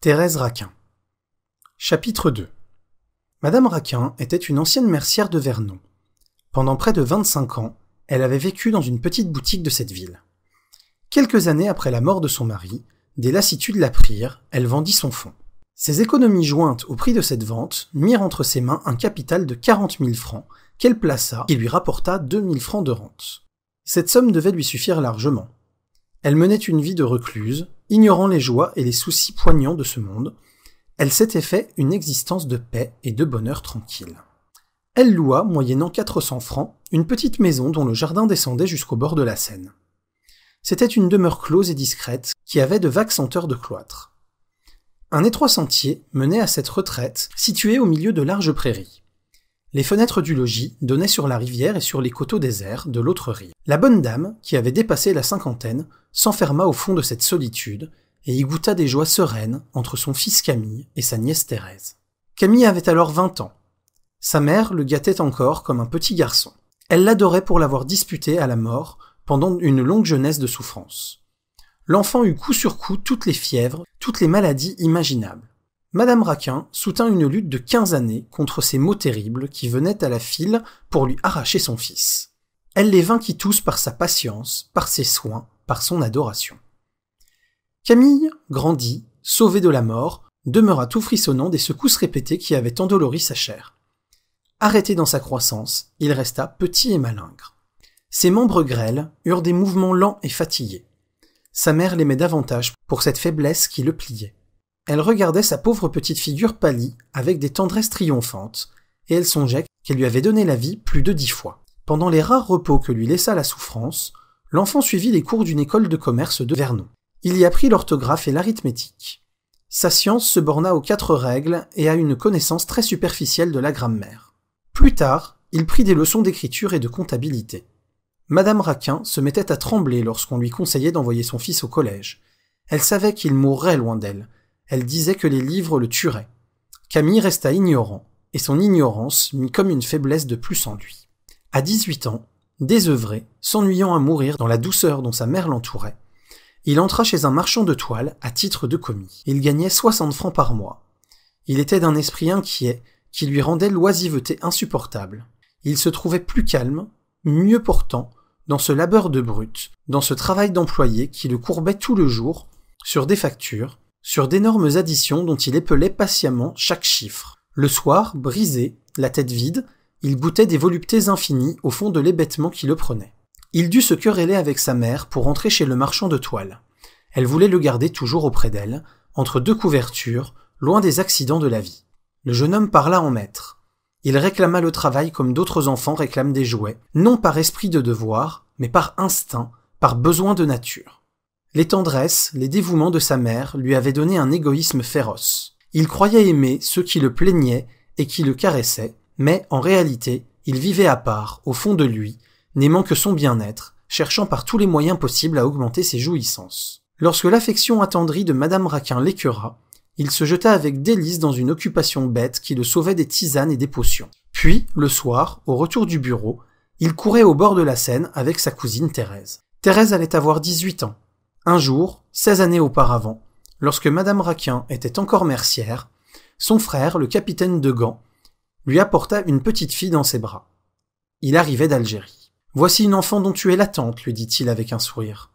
Thérèse Raquin. Chapitre 2 Madame Raquin était une ancienne mercière de Vernon. Pendant près de 25 ans, elle avait vécu dans une petite boutique de cette ville. Quelques années après la mort de son mari, des lassitudes la prirent, elle vendit son fonds. Ses économies jointes au prix de cette vente mirent entre ses mains un capital de 40 000 francs qu'elle plaça et lui rapporta 2 000 francs de rente. Cette somme devait lui suffire largement. Elle menait une vie de recluse, ignorant les joies et les soucis poignants de ce monde, elle s'était fait une existence de paix et de bonheur tranquille. Elle loua, moyennant 400 francs, une petite maison dont le jardin descendait jusqu'au bord de la Seine. C'était une demeure close et discrète qui avait de vagues senteurs de cloître. Un étroit sentier menait à cette retraite située au milieu de larges prairies. Les fenêtres du logis donnaient sur la rivière et sur les coteaux déserts de l'autre rive. La bonne dame, qui avait dépassé la cinquantaine, s'enferma au fond de cette solitude et y goûta des joies sereines entre son fils Camille et sa nièce Thérèse. Camille avait alors vingt ans. Sa mère le gâtait encore comme un petit garçon. Elle l'adorait pour l'avoir disputé à la mort pendant une longue jeunesse de souffrance. L'enfant eut coup sur coup toutes les fièvres, toutes les maladies imaginables. Madame Raquin soutint une lutte de 15 années contre ces maux terribles qui venaient à la file pour lui arracher son fils. Elle les vainquit tous par sa patience, par ses soins, par son adoration. Camille grandit, sauvée de la mort, demeura tout frissonnant des secousses répétées qui avaient endolori sa chair. Arrêté dans sa croissance, il resta petit et malingre. Ses membres grêles eurent des mouvements lents et fatigués. Sa mère l'aimait davantage pour cette faiblesse qui le pliait. Elle regardait sa pauvre petite figure pâlie avec des tendresses triomphantes, et elle songeait qu'elle lui avait donné la vie plus de dix fois. Pendant les rares repos que lui laissa la souffrance, l'enfant suivit les cours d'une école de commerce de Vernon. Il y apprit l'orthographe et l'arithmétique. Sa science se borna aux quatre règles et à une connaissance très superficielle de la grammaire. Plus tard, il prit des leçons d'écriture et de comptabilité. Madame Raquin se mettait à trembler lorsqu'on lui conseillait d'envoyer son fils au collège. Elle savait qu'il mourrait loin d'elle, elle disait que les livres le tueraient. Camille resta ignorant, et son ignorance mit comme une faiblesse de plus en lui. À 18 ans, désœuvré, s'ennuyant à mourir dans la douceur dont sa mère l'entourait, il entra chez un marchand de toile à titre de commis. Il gagnait 60 francs par mois. Il était d'un esprit inquiet qui lui rendait l'oisiveté insupportable. Il se trouvait plus calme, mieux portant, dans ce labeur de brute, dans ce travail d'employé qui le courbait tout le jour, sur des factures, sur d'énormes additions dont il épelait patiemment chaque chiffre. Le soir, brisé, la tête vide, il goûtait des voluptés infinies au fond de l'hébétement qui le prenait. Il dut se quereller avec sa mère pour rentrer chez le marchand de toile. Elle voulait le garder toujours auprès d'elle, entre deux couvertures, loin des accidents de la vie. Le jeune homme parla en maître. Il réclama le travail comme d'autres enfants réclament des jouets, non par esprit de devoir, mais par instinct, par besoin de nature. Les tendresses, les dévouements de sa mère lui avaient donné un égoïsme féroce. Il croyait aimer ceux qui le plaignaient et qui le caressaient, mais en réalité, il vivait à part, au fond de lui, n'aimant que son bien-être, cherchant par tous les moyens possibles à augmenter ses jouissances. Lorsque l'affection attendrie de Madame Raquin l'écœura, il se jeta avec délice dans une occupation bête qui le sauvait des tisanes et des potions. Puis, le soir, au retour du bureau, il courait au bord de la Seine avec sa cousine Thérèse. Thérèse allait avoir 18 ans. Un jour, 16 années auparavant, lorsque Madame Raquin était encore mercière, son frère, le capitaine de Gand, lui apporta une petite fille dans ses bras. Il arrivait d'Algérie. Voici une enfant dont tu es la tante, lui dit-il avec un sourire.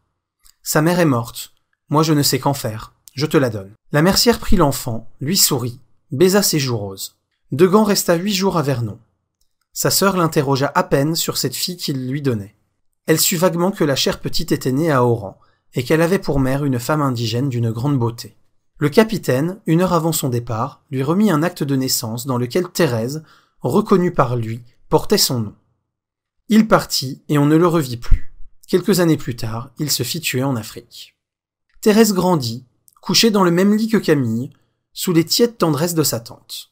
Sa mère est morte. Moi, je ne sais qu'en faire. Je te la donne. La mercière prit l'enfant, lui sourit, baisa ses joues roses. De Gand resta huit jours à Vernon. Sa sœur l'interrogea à peine sur cette fille qu'il lui donnait. Elle sut vaguement que la chère petite était née à Oran, et qu'elle avait pour mère une femme indigène d'une grande beauté. Le capitaine, une heure avant son départ, lui remit un acte de naissance dans lequel Thérèse, reconnue par lui, portait son nom. Il partit et on ne le revit plus. Quelques années plus tard, il se fit tuer en Afrique. Thérèse grandit, couchée dans le même lit que Camille, sous les tièdes tendresses de sa tante.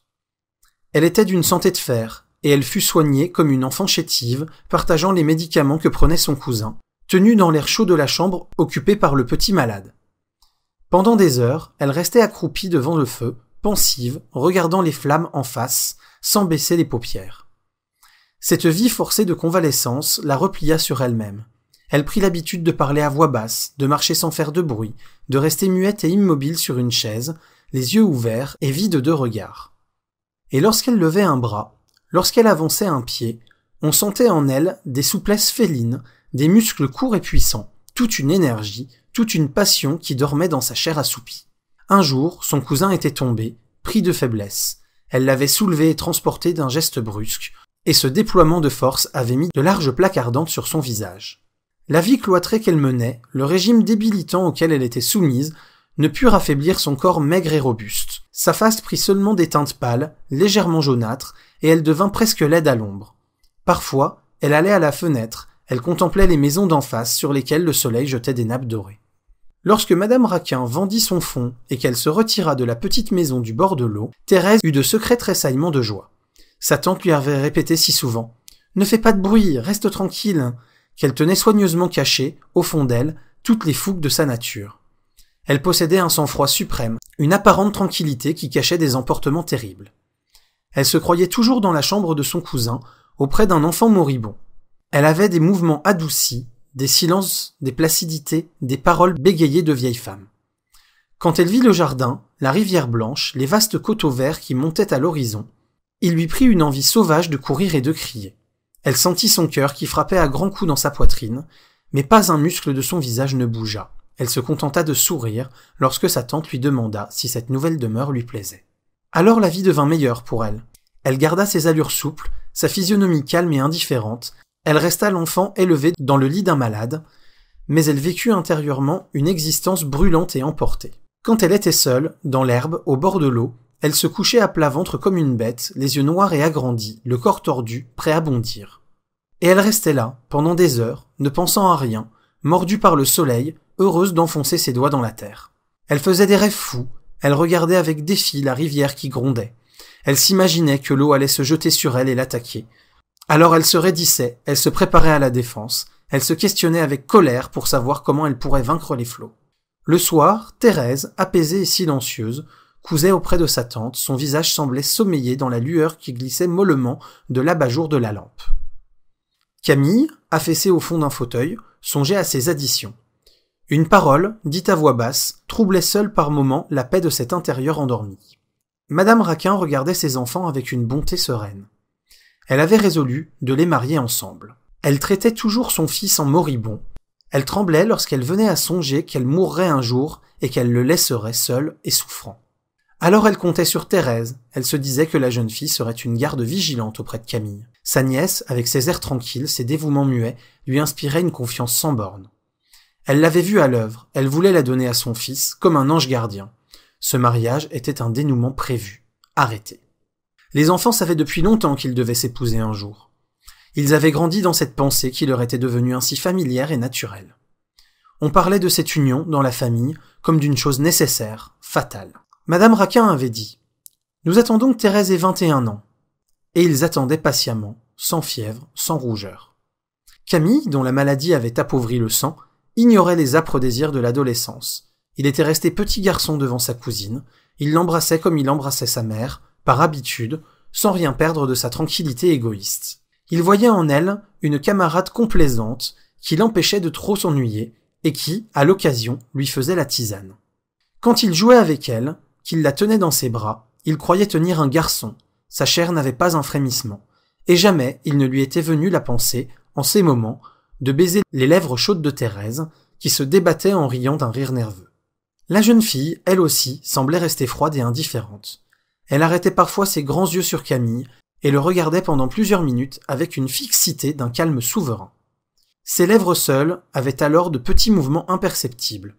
Elle était d'une santé de fer, et elle fut soignée comme une enfant chétive, partageant les médicaments que prenait son cousin, tenue dans l'air chaud de la chambre occupée par le petit malade. Pendant des heures, elle restait accroupie devant le feu, pensive, regardant les flammes en face, sans baisser les paupières. Cette vie forcée de convalescence la replia sur elle-même. Elle prit l'habitude de parler à voix basse, de marcher sans faire de bruit, de rester muette et immobile sur une chaise, les yeux ouverts et vides de regards. Et lorsqu'elle levait un bras, lorsqu'elle avançait un pied, on sentait en elle des souplesses félines des muscles courts et puissants, toute une énergie, toute une passion qui dormait dans sa chair assoupie. Un jour, son cousin était tombé, pris de faiblesse. Elle l'avait soulevé et transporté d'un geste brusque, et ce déploiement de force avait mis de larges plaques ardentes sur son visage. La vie cloîtrée qu'elle menait, le régime débilitant auquel elle était soumise, ne purent affaiblir son corps maigre et robuste. Sa face prit seulement des teintes pâles, légèrement jaunâtres, et elle devint presque laide à l'ombre. Parfois, elle allait à la fenêtre, elle contemplait les maisons d'en face sur lesquelles le soleil jetait des nappes dorées. Lorsque Madame Raquin vendit son fonds et qu'elle se retira de la petite maison du bord de l'eau, Thérèse eut de secrets tressaillements de joie. Sa tante lui avait répété si souvent Ne fais pas de bruit, reste tranquille qu'elle tenait soigneusement cachées, au fond d'elle, toutes les fougues de sa nature. Elle possédait un sang-froid suprême, une apparente tranquillité qui cachait des emportements terribles. Elle se croyait toujours dans la chambre de son cousin, auprès d'un enfant moribond. Elle avait des mouvements adoucis, des silences, des placidités, des paroles bégayées de vieille femme. Quand elle vit le jardin, la rivière blanche, les vastes coteaux verts qui montaient à l'horizon, il lui prit une envie sauvage de courir et de crier. Elle sentit son cœur qui frappait à grands coups dans sa poitrine, mais pas un muscle de son visage ne bougea. Elle se contenta de sourire lorsque sa tante lui demanda si cette nouvelle demeure lui plaisait. Alors la vie devint meilleure pour elle. Elle garda ses allures souples, sa physionomie calme et indifférente, elle resta l'enfant élevée dans le lit d'un malade, mais elle vécut intérieurement une existence brûlante et emportée. Quand elle était seule, dans l'herbe, au bord de l'eau, elle se couchait à plat ventre comme une bête, les yeux noirs et agrandis, le corps tordu, prêt à bondir. Et elle restait là, pendant des heures, ne pensant à rien, mordue par le soleil, heureuse d'enfoncer ses doigts dans la terre. Elle faisait des rêves fous, elle regardait avec défi la rivière qui grondait. Elle s'imaginait que l'eau allait se jeter sur elle et l'attaquer, alors elle se raidissait, elle se préparait à la défense, elle se questionnait avec colère pour savoir comment elle pourrait vaincre les flots. Le soir, Thérèse, apaisée et silencieuse, cousait auprès de sa tante, son visage semblait sommeillé dans la lueur qui glissait mollement de l'abat-jour de la lampe. Camille, affaissée au fond d'un fauteuil, songeait à ses additions. Une parole, dite à voix basse, troublait seule par moments la paix de cet intérieur endormi. Madame Raquin regardait ses enfants avec une bonté sereine elle avait résolu de les marier ensemble. Elle traitait toujours son fils en moribond. Elle tremblait lorsqu'elle venait à songer qu'elle mourrait un jour et qu'elle le laisserait seul et souffrant. Alors elle comptait sur Thérèse, elle se disait que la jeune fille serait une garde vigilante auprès de Camille. Sa nièce, avec ses airs tranquilles, ses dévouements muets, lui inspirait une confiance sans bornes. Elle l'avait vue à l'œuvre, elle voulait la donner à son fils, comme un ange gardien. Ce mariage était un dénouement prévu, arrêté. Les enfants savaient depuis longtemps qu'ils devaient s'épouser un jour. Ils avaient grandi dans cette pensée qui leur était devenue ainsi familière et naturelle. On parlait de cette union dans la famille comme d'une chose nécessaire, fatale. Madame Raquin avait dit Nous attendons que Thérèse ait 21 ans. Et ils attendaient patiemment, sans fièvre, sans rougeur. Camille, dont la maladie avait appauvri le sang, ignorait les âpres désirs de l'adolescence. Il était resté petit garçon devant sa cousine, il l'embrassait comme il embrassait sa mère, par habitude, sans rien perdre de sa tranquillité égoïste. Il voyait en elle une camarade complaisante qui l'empêchait de trop s'ennuyer et qui, à l'occasion, lui faisait la tisane. Quand il jouait avec elle, qu'il la tenait dans ses bras, il croyait tenir un garçon, sa chair n'avait pas un frémissement, et jamais il ne lui était venu la pensée, en ces moments, de baiser les lèvres chaudes de Thérèse, qui se débattait en riant d'un rire nerveux. La jeune fille, elle aussi, semblait rester froide et indifférente. Elle arrêtait parfois ses grands yeux sur Camille et le regardait pendant plusieurs minutes avec une fixité d'un calme souverain. Ses lèvres seules avaient alors de petits mouvements imperceptibles.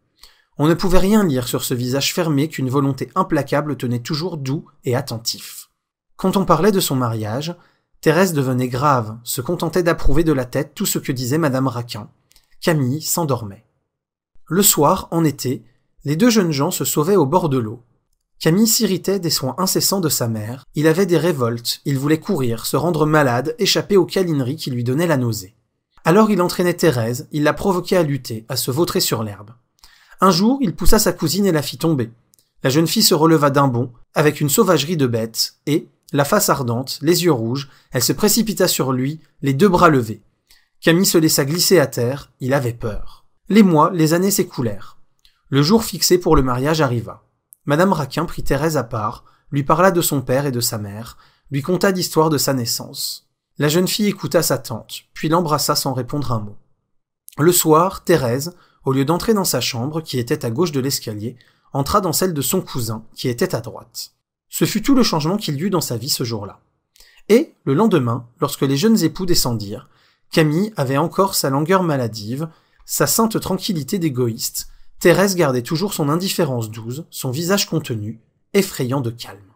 On ne pouvait rien lire sur ce visage fermé qu'une volonté implacable tenait toujours doux et attentif. Quand on parlait de son mariage, Thérèse devenait grave, se contentait d'approuver de la tête tout ce que disait Madame Raquin. Camille s'endormait. Le soir, en été, les deux jeunes gens se sauvaient au bord de l'eau. Camille s'irritait des soins incessants de sa mère, il avait des révoltes, il voulait courir, se rendre malade, échapper aux câlineries qui lui donnaient la nausée. Alors il entraînait Thérèse, il la provoquait à lutter, à se vautrer sur l'herbe. Un jour, il poussa sa cousine et la fit tomber. La jeune fille se releva d'un bond, avec une sauvagerie de bête, et, la face ardente, les yeux rouges, elle se précipita sur lui, les deux bras levés. Camille se laissa glisser à terre, il avait peur. Les mois, les années s'écoulèrent. Le jour fixé pour le mariage arriva. Madame Raquin prit Thérèse à part, lui parla de son père et de sa mère, lui conta l'histoire de sa naissance. La jeune fille écouta sa tante, puis l'embrassa sans répondre un mot. Le soir, Thérèse, au lieu d'entrer dans sa chambre, qui était à gauche de l'escalier, entra dans celle de son cousin, qui était à droite. Ce fut tout le changement qu'il y eut dans sa vie ce jour-là. Et, le lendemain, lorsque les jeunes époux descendirent, Camille avait encore sa langueur maladive, sa sainte tranquillité d'égoïste, Thérèse gardait toujours son indifférence douce, son visage contenu, effrayant de calme.